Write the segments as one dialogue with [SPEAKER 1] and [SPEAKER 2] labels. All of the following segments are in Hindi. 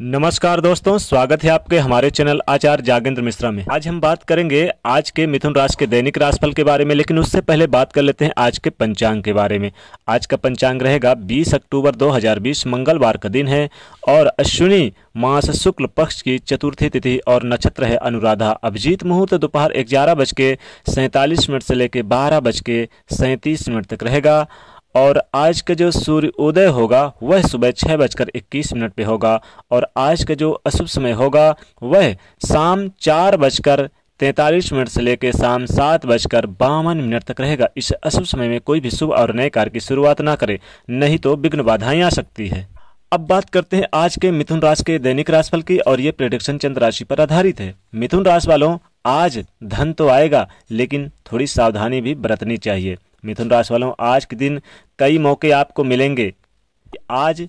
[SPEAKER 1] नमस्कार दोस्तों स्वागत है आपके हमारे चैनल आचार्य जागेंद्र मिश्रा में आज हम बात करेंगे आज के मिथुन राशि के दैनिक राशिफल के बारे में लेकिन उससे पहले बात कर लेते हैं आज के पंचांग के बारे में आज का पंचांग रहेगा 20 अक्टूबर 2020 मंगलवार का दिन है और अश्विनी मास शुक्ल पक्ष की चतुर्थी तिथि और नक्षत्र है अनुराधा अभिजीत मुहूर्त दोपहर ग्यारह बज के सैंतालीस मिनट से लेकर बारह बज के सैंतीस मिनट तक रहेगा और आज का जो सूर्य उदय होगा वह सुबह छः बजकर इक्कीस मिनट पे होगा और आज का जो अशुभ समय होगा वह शाम चार बजकर तैंतालीस मिनट से लेकर शाम सात बजकर बावन मिनट तक रहेगा इस अशुभ समय में कोई भी शुभ और नए कार्य की शुरुआत ना करे नहीं तो विघ्न बाधाएं आ सकती है अब बात करते हैं आज के मिथुन राशि के दैनिक राशिफल की और ये प्रेडिक्शन चंद्र राशि पर आधारित है मिथुन राशि वालों आज धन तो आएगा लेकिन थोड़ी सावधानी भी बरतनी चाहिए मिथुन राशि वालों आज के दिन कई मौके आपको मिलेंगे आज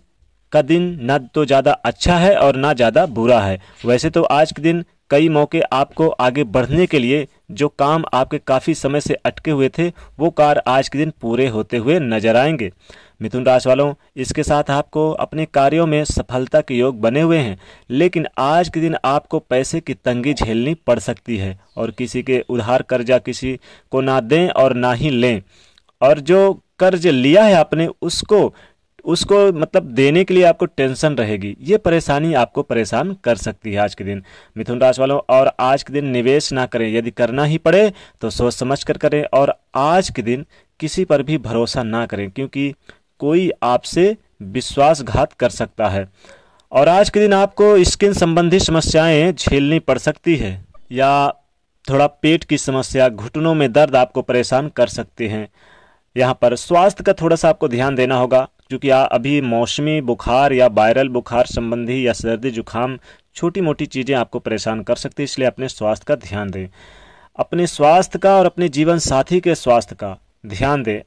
[SPEAKER 1] का दिन ना तो ज़्यादा अच्छा है और ना ज़्यादा बुरा है वैसे तो आज के दिन कई मौके आपको आगे बढ़ने के लिए जो काम आपके काफ़ी समय से अटके हुए थे वो कार्य आज के दिन पूरे होते हुए नजर आएंगे मिथुन राशि वालों इसके साथ आपको अपने कार्यों में सफलता के योग बने हुए हैं लेकिन आज के दिन आपको पैसे की तंगी झेलनी पड़ सकती है और किसी के उधार कर्जा किसी को ना दें और ना ही लें और जो कर्ज लिया है आपने उसको उसको मतलब देने के लिए आपको टेंशन रहेगी ये परेशानी आपको परेशान कर सकती है आज के दिन मिथुन राशि वालों और आज के दिन निवेश ना करें यदि करना ही पड़े तो सोच समझ कर करें और आज के दिन किसी पर भी भरोसा ना करें क्योंकि कोई आपसे विश्वासघात कर सकता है और आज के दिन आपको स्किन संबंधी समस्याएं झेलनी पड़ सकती है या थोड़ा पेट की समस्या घुटनों में दर्द आपको परेशान कर सकते हैं यहाँ पर स्वास्थ्य का थोड़ा सा आपको ध्यान देना होगा क्योंकि अभी मौसमी बुखार या वायरल बुखार संबंधी या सर्दी जुकाम छोटी मोटी चीज़ें आपको परेशान कर सकती है इसलिए अपने स्वास्थ्य का ध्यान दें अपने स्वास्थ्य का और अपने जीवन साथी के स्वास्थ्य का ध्यान दें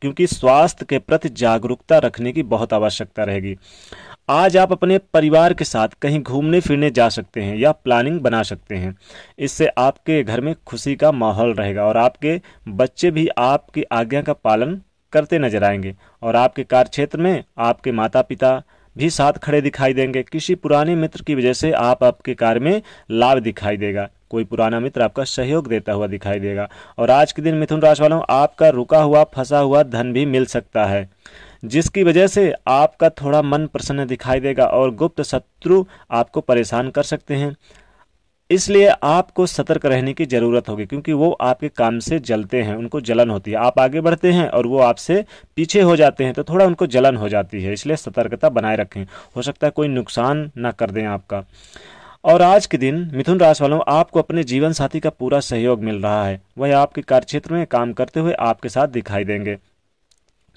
[SPEAKER 1] क्योंकि स्वास्थ्य के प्रति जागरूकता रखने की बहुत आवश्यकता रहेगी आज आप अपने परिवार के साथ कहीं घूमने फिरने जा सकते हैं या प्लानिंग बना सकते हैं इससे आपके घर में खुशी का माहौल रहेगा और आपके बच्चे भी आपकी आज्ञा का पालन करते नजर आएंगे और आपके कार्य क्षेत्र में आपके माता पिता भी साथ खड़े दिखाई देंगे किसी पुराने मित्र की वजह से आप आपके कार्य में लाभ दिखाई देगा कोई पुराना मित्र आपका सहयोग देता हुआ दिखाई देगा और आज के दिन मिथुन राशि वालों आपका रुका हुआ फंसा हुआ धन भी मिल सकता है जिसकी वजह से आपका थोड़ा मन प्रसन्न दिखाई देगा और गुप्त शत्रु आपको परेशान कर सकते हैं इसलिए आपको सतर्क रहने की ज़रूरत होगी क्योंकि वो आपके काम से जलते हैं उनको जलन होती है आप आगे बढ़ते हैं और वो आपसे पीछे हो जाते हैं तो थोड़ा उनको जलन हो जाती है इसलिए सतर्कता बनाए रखें हो सकता है कोई नुकसान ना कर दें आपका और आज के दिन मिथुन राशि वालों आपको अपने जीवन साथी का पूरा सहयोग मिल रहा है वह आपके कार्यक्षेत्र में काम करते हुए आपके साथ दिखाई देंगे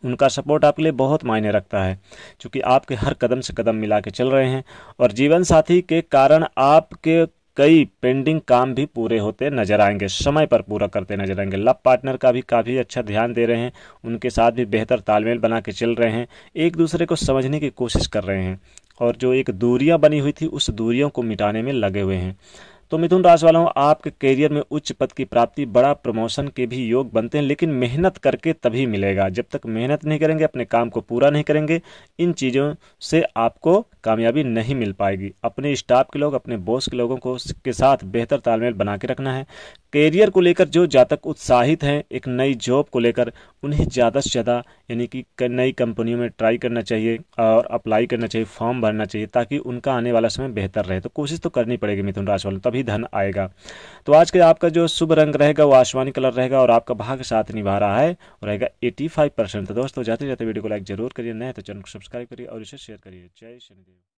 [SPEAKER 1] उनका सपोर्ट आपके लिए बहुत मायने रखता है क्योंकि आपके हर कदम से कदम मिला के चल रहे हैं और जीवन साथी के कारण आपके कई पेंडिंग काम भी पूरे होते नजर आएंगे समय पर पूरा करते नजर आएंगे लव पार्टनर का भी काफ़ी अच्छा ध्यान दे रहे हैं उनके साथ भी बेहतर तालमेल बना के चल रहे हैं एक दूसरे को समझने की कोशिश कर रहे हैं और जो एक दूरियां बनी हुई थी उस दूरियों को मिटाने में लगे हुए हैं तो मिथुन राशि वालों आपके करियर में उच्च पद की प्राप्ति बड़ा प्रमोशन के भी योग बनते हैं लेकिन मेहनत करके तभी मिलेगा जब तक मेहनत नहीं करेंगे अपने काम को पूरा नहीं करेंगे इन चीज़ों से आपको कामयाबी नहीं मिल पाएगी अपने स्टाफ के लोग अपने बॉस के लोगों को के साथ बेहतर तालमेल बना के रखना है करियर को लेकर जो जातक उत्साहित हैं एक नई जॉब को लेकर उन्हें ज़्यादा से ज़्यादा यानी कि नई कंपनियों में ट्राई करना चाहिए और अप्लाई करना चाहिए फॉर्म भरना चाहिए ताकि उनका आने वाला समय बेहतर रहे तो कोशिश तो करनी पड़ेगी मिथुन राशि वालों तभी धन आएगा तो आज के आपका जो शुभ रंग रहेगा वो आसमानी कलर रहेगा और आपका भाग साथ निभा रहा है और रहेगा एटी फाइव परसेंट तो दोस्तों जाते जाते वीडियो को लाइक जरूर करिए नए तो चैनल को सब्सक्राइब करिए और इसे शेयर करिए जय शनिदेव